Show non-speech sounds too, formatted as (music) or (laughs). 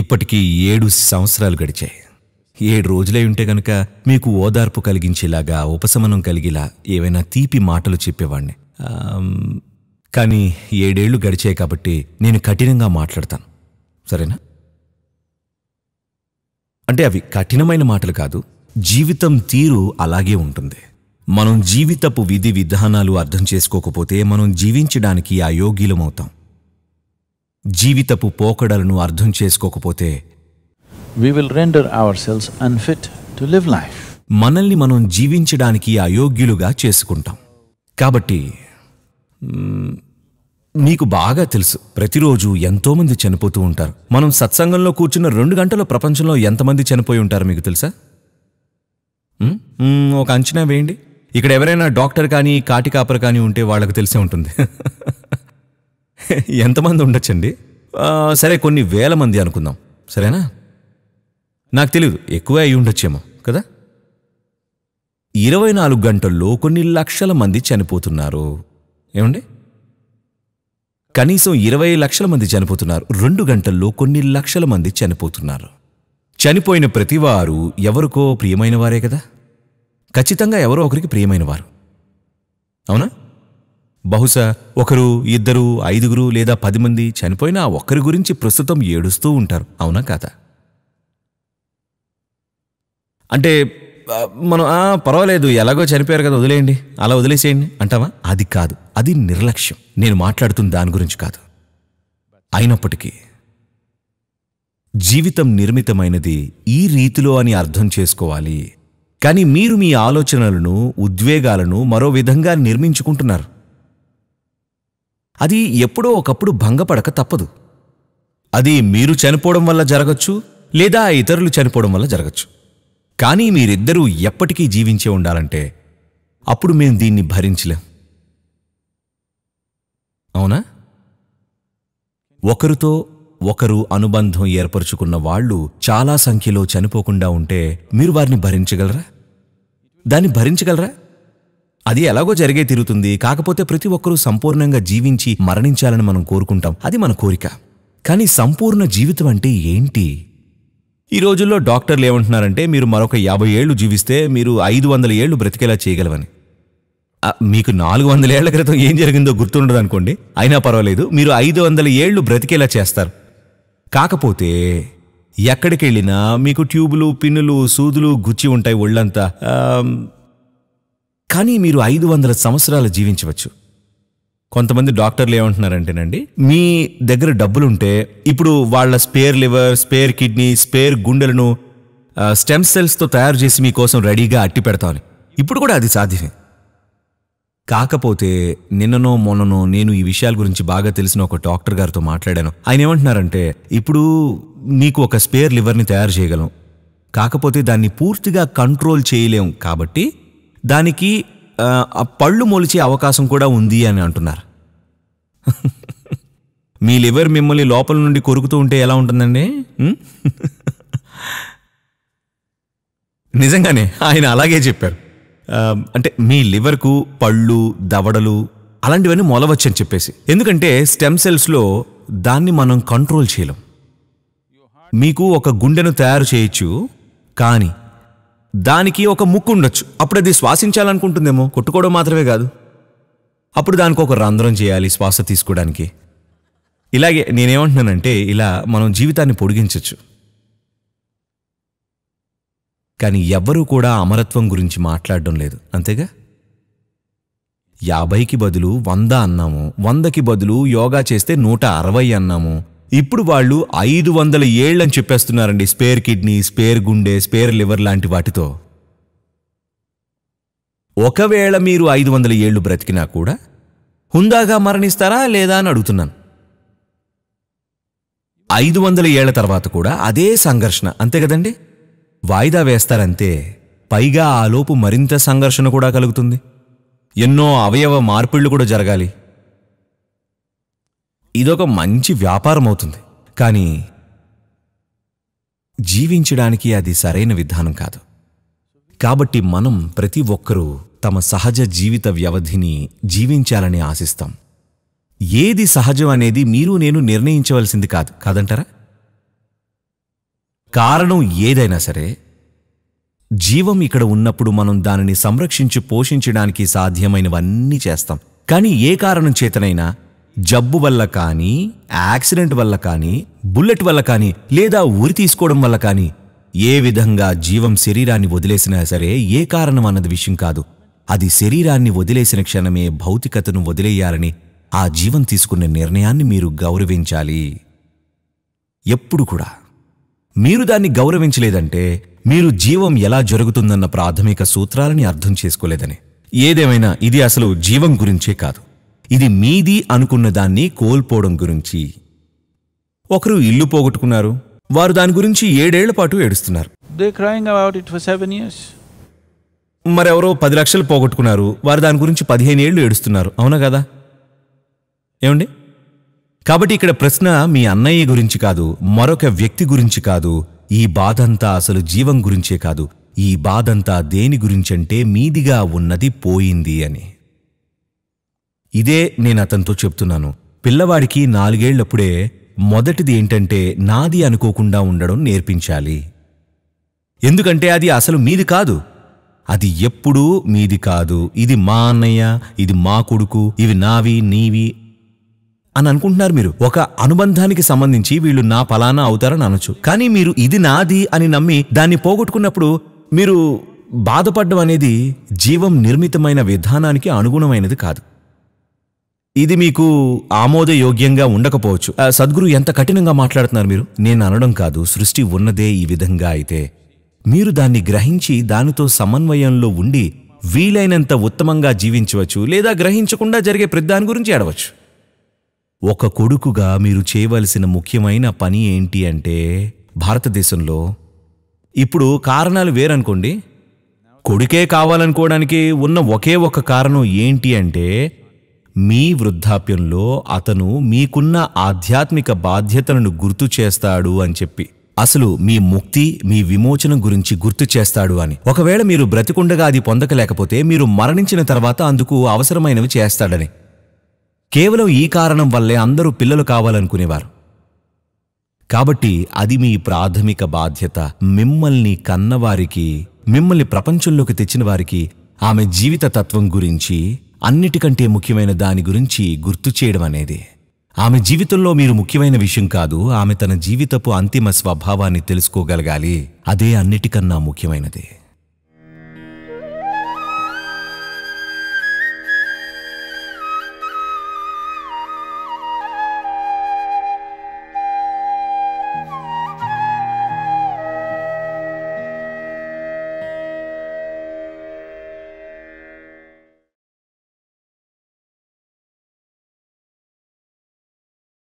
ఇప్పటికీ ఏడు సంవత్సరాలు గడిచాయి ఏడు రోజులై ఉంటే గనక మీకు ఓదార్పు కలిగించేలాగా ఉపశమనం కలిగేలా ఏవైనా తీపి మాటలు చెప్పేవాణ్ణి కానీ ఏడేళ్లు గడిచాయి కాబట్టి నేను కఠినంగా మాట్లాడతాను సరేనా అంటే అవి కఠినమైన మాటలు కాదు జీవితం తీరు అలాగే ఉంటుంది మనం జీవితపు విధి విధానాలు అర్థం చేసుకోకపోతే మనం జీవించడానికి అయోగ్యులమవుతాం జీవితపు పోకడలను అర్థం చేసుకోకపోతే we will render our unfit to live life మనల్ని మనం జీవించడానికి అయోగ్యులుగా చేసుకుంటాం కాబట్టి నీకు బాగా తెలుసు ప్రతిరోజు ఎంతోమంది చనిపోతూ ఉంటారు మనం సత్సంగంలో కూర్చున్న రెండు గంటల ప్రపంచంలో ఎంతమంది చనిపోయి ఉంటారు మీకు తెలుసా ఒక అంచనా వేయండి ఇక్కడ ఎవరైనా డాక్టర్ కానీ కాటికాపర్ కానీ ఉంటే వాళ్ళకు తెలిసే ఉంటుంది (laughs) (laughs) ఎంతమంది ఉండొచ్చండి సరే కొన్ని వేల మంది అనుకుందాం సరేనా నాకు తెలియదు ఎక్కువే అయి ఉండొచ్చేమో కదా ఇరవై నాలుగు గంటల్లో కొన్ని లక్షల మంది చనిపోతున్నారు ఏమండి కనీసం ఇరవై లక్షల మంది చనిపోతున్నారు రెండు గంటల్లో కొన్ని లక్షల మంది చనిపోతున్నారు చనిపోయిన ప్రతివారు ఎవరికో ప్రియమైన వారే కదా ఖచ్చితంగా ఎవరో ఒకరికి ప్రియమైన వారు అవునా బహుశా ఒకరు ఇద్దరు ఐదుగురు లేదా పది మంది చనిపోయిన ఆ ఒక్కరి గురించి ప్రస్తుతం ఏడుస్తూ ఉంటారు అవునా కాదా అంటే మనం పర్వాలేదు ఎలాగో చనిపోయారు కదా వదిలేయండి అలా వదిలేసేయండి అంటావా అది కాదు అది నిర్లక్ష్యం నేను మాట్లాడుతున్న దాని గురించి కాదు అయినప్పటికీ జీవితం నిర్మితమైనది ఈ రీతిలో అని అర్థం చేసుకోవాలి కానీ మీరు మీ ఆలోచనలను ఉద్వేగాలను మరో విధంగా నిర్మించుకుంటున్నారు అది ఎప్పుడో ఒకప్పుడు భంగపడక తప్పదు అది మీరు చనిపోవడం వల్ల జరగచ్చు లేదా ఇతరులు చనిపోవడం వల్ల జరగచ్చు కానీ మీరిద్దరూ ఎప్పటికీ జీవించే ఉండాలంటే అప్పుడు మేము దీన్ని భరించలేం అవునా ఒకరితో ఒకరు అనుబంధం ఏర్పరచుకున్న వాళ్ళు చాలా సంఖ్యలో చనిపోకుండా ఉంటే మీరు వారిని భరించగలరా దాన్ని భరించగలరా అది ఎలాగో జరిగే తిరుగుతుంది కాకపోతే ప్రతి ఒక్కరూ సంపూర్ణంగా జీవించి మరణించాలని మనం కోరుకుంటాం అది మన కోరిక కానీ సంపూర్ణ జీవితం అంటే ఏంటి ఈ రోజుల్లో డాక్టర్లు ఏమంటున్నారంటే మీరు మరొక యాభై ఏళ్ళు జీవిస్తే మీరు ఐదు వందల ఏళ్ళు బ్రతికేలా చేయగలవని మీకు నాలుగు వందల ఏళ్ల క్రితం ఏం జరిగిందో గుర్తుండదు అనుకోండి అయినా పర్వాలేదు మీరు ఐదు వందల ఏళ్ళు బ్రతికేలా చేస్తారు కాకపోతే ఎక్కడికి వెళ్ళినా మీకు ట్యూబులు పిన్నులు సూదులు గుచ్చి ఉంటాయి ఒళ్ళంతా కానీ మీరు ఐదు వందల సంవత్సరాలు జీవించవచ్చు కొంతమంది డాక్టర్లు ఏమంటున్నారంటేనండి మీ దగ్గర డబ్బులుంటే ఇప్పుడు వాళ్ళ spare liver spare kidney spare గుండెలను స్టెమ్ సెల్స్తో తయారు చేసి మీకోసం రెడీగా అట్టి పెడతామని ఇప్పుడు కూడా అది సాధ్యమే కాకపోతే నిన్ననో మొన్ననో నేను ఈ విషయాల గురించి బాగా తెలిసిన ఒక డాక్టర్ గారితో మాట్లాడాను ఆయన ఏమంటున్నారంటే ఇప్పుడు మీకు ఒక స్పేర్ లివర్ని తయారు చేయగలం కాకపోతే దాన్ని పూర్తిగా కంట్రోల్ చేయలేం కాబట్టి దానికి పళ్ళు మొలిచే అవకాశం కూడా ఉంది అని అంటున్నారు (laughs) మీ లివర్ మిమ్మల్ని లోపల నుండి కొరుకుతూ ఉంటే ఎలా ఉంటుందండి (laughs) నిజంగానే ఆయన అలాగే చెప్పారు అంటే మీ లివర్కు పళ్ళు దవడలు అలాంటివన్నీ మొలవచ్చని చెప్పేసి ఎందుకంటే స్టెమ్ సెల్స్లో దాన్ని మనం కంట్రోల్ చేయలేం మీకు ఒక గుండెను తయారు చేయొచ్చు కానీ దానికి ఒక ముక్కు ఉండొచ్చు అప్పుడు అది శ్వాసించాలనుకుంటుందేమో కొట్టుకోవడం మాత్రమే కాదు అప్పుడు దానికి ఒక రంధ్రం చేయాలి శ్వాస తీసుకోవడానికి ఇలాగే నేనేమంటున్నానంటే ఇలా మనం జీవితాన్ని పొడిగించవచ్చు కానీ ఎవ్వరూ కూడా అమరత్వం గురించి మాట్లాడడం లేదు అంతేగా యాభైకి బదులు వంద అన్నాము వందకి బదులు యోగా చేస్తే నూట అరవై అన్నాము ఇప్పుడు వాళ్ళు ఐదు వందల ఏళ్ళని చెప్పేస్తున్నారండి స్పేర్ కిడ్నీ స్పేర్ గుండె స్పేర్ లివర్ లాంటి వాటితో ఒకవేళ మీరు ఐదు వందల ఏళ్ళు బ్రతికినా కూడా హుందాగా మరణిస్తారా లేదా అని అడుగుతున్నాను ఐదు వందల ఏళ్ల తర్వాత కూడా అదే సంఘర్షణ అంతే కదండి వాయిదా వేస్తారంతే పైగా ఆలోపు మరింత సంఘర్షణ కూడా కలుగుతుంది ఎన్నో అవయవ మార్పిళ్లు కూడా జరగాలి ఇదొక మంచి వ్యాపారం అవుతుంది కానీ జీవించడానికి అది సరైన విధానం కాదు కాబట్టి మనం ప్రతి ఒక్కరూ తమ సహజ జీవిత వ్యవధిని జీవించాలని ఆశిస్తాం ఏది సహజం అనేది మీరు నేను నిర్ణయించవలసింది కాదు కాదంటారా కారణం ఏదైనా సరే జీవం ఇక్కడ ఉన్నప్పుడు మనం దానిని సంరక్షించి పోషించడానికి సాధ్యమైనవన్నీ చేస్తాం కానీ ఏ కారణం చేతనైనా జబ్బు వల్ల కానీ యాక్సిడెంట్ వల్ల కానీ బుల్లెట్ వల్ల కానీ లేదా ఉరి తీసుకోవడం వల్ల కానీ ఏ విధంగా జీవం శరీరాన్ని వదిలేసినా సరే ఏ కారణం అన్నది విషయం కాదు అది శరీరాన్ని వదిలేసిన క్షణమే భౌతికతను వదిలేయాలని ఆ జీవం తీసుకున్న నిర్ణయాన్ని మీరు గౌరవించాలి ఎప్పుడు కూడా మీరు దాన్ని గౌరవించలేదంటే మీరు జీవం ఎలా జరుగుతుందన్న ప్రాథమిక సూత్రాలని అర్థం చేసుకోలేదని ఏదేమైనా ఇది అసలు జీవం గురించే కాదు ఇది మీది అనుకున్న దాన్ని కోల్పోవడం గురించి ఒకరు ఇల్లు పోగొట్టుకున్నారు వారు దాని గురించి ఏడేళ్ల పాటు ఏడుస్తున్నారు మరెవరో పది లక్షలు పోగొట్టుకున్నారు వారు దాని గురించి పదిహేను ఏళ్ళు ఏడుస్తున్నారు అవునా కదా ఏమండి కాబట్టి ఇక్కడ ప్రశ్న మీ అన్నయ్య గురించి కాదు మరొక వ్యక్తి గురించి కాదు ఈ బాధంతా అసలు జీవం గురించే కాదు ఈ బాధంతా దేని గురించంటే మీదిగా ఉన్నది పోయింది అని ఇదే నేను అతనితో చెప్తున్నాను పిల్లవాడికి నాలుగేళ్లప్పుడే మొదటిది ఏంటంటే నాది అనుకోకుండా ఉండడం నేర్పించాలి ఎందుకంటే అది అసలు మీది కాదు అది ఎప్పుడూ మీది కాదు ఇది మా అన్నయ్య ఇది మా కొడుకు ఇవి నావి నీవి అని అనుకుంటున్నారు మీరు ఒక అనుబంధానికి సంబంధించి వీళ్ళు నా పలానా అవుతారని అనొచ్చు కానీ మీరు ఇది నాది అని నమ్మి దాన్ని పోగొట్టుకున్నప్పుడు మీరు బాధపడడం అనేది జీవం నిర్మితమైన విధానానికి అనుగుణమైనది కాదు ఇది మీకు ఆమోదయోగ్యంగా ఉండకపోవచ్చు సద్గురు ఎంత కఠినంగా మాట్లాడుతున్నారు మీరు నేను అనడం కాదు సృష్టి ఉన్నదే ఈ విధంగా అయితే మీరు దాన్ని గ్రహించి దానితో సమన్వయంలో ఉండి వీలైనంత ఉత్తమంగా జీవించవచ్చు లేదా గ్రహించకుండా జరిగే ప్రతిదాని గురించి ఆడవచ్చు ఒక కొడుకుగా మీరు చేయవలసిన ముఖ్యమైన పని ఏంటి అంటే భారతదేశంలో ఇప్పుడు కారణాలు వేరనుకోండి కొడుకే కావాలనుకోవడానికి ఉన్న ఒకే ఒక కారణం ఏంటి అంటే మీ వృద్ధాప్యంలో అతను మీకున్న ఆధ్యాత్మిక బాధ్యతలను గుర్తు చేస్తాడు అని చెప్పి అసలు మీ ముక్తి మీ విమోచనం గురించి గుర్తు చేస్తాడు అని ఒకవేళ మీరు బ్రతికుండగా అది పొందకలేకపోతే మీరు మరణించిన తర్వాత అందుకు అవసరమైనవి చేస్తాడని కేవలం ఈ కారణం వల్లే అందరూ పిల్లలు కావాలనుకునేవారు కాబట్టి అది మీ ప్రాథమిక బాధ్యత మిమ్మల్ని కన్నవారికి మిమ్మల్ని ప్రపంచంలోకి తెచ్చిన వారికి ఆమె జీవిత తత్వం గురించి అన్నిటికంటే ముఖ్యమైన దాని గురించి గుర్తు చేయడం అనేది ఆమె జీవితంలో మీరు ముఖ్యమైన విషయం కాదు ఆమె తన జీవితపు అంతిమ స్వభావాన్ని తెలుసుకోగలగాలి అదే అన్నిటికన్నా ముఖ్యమైనది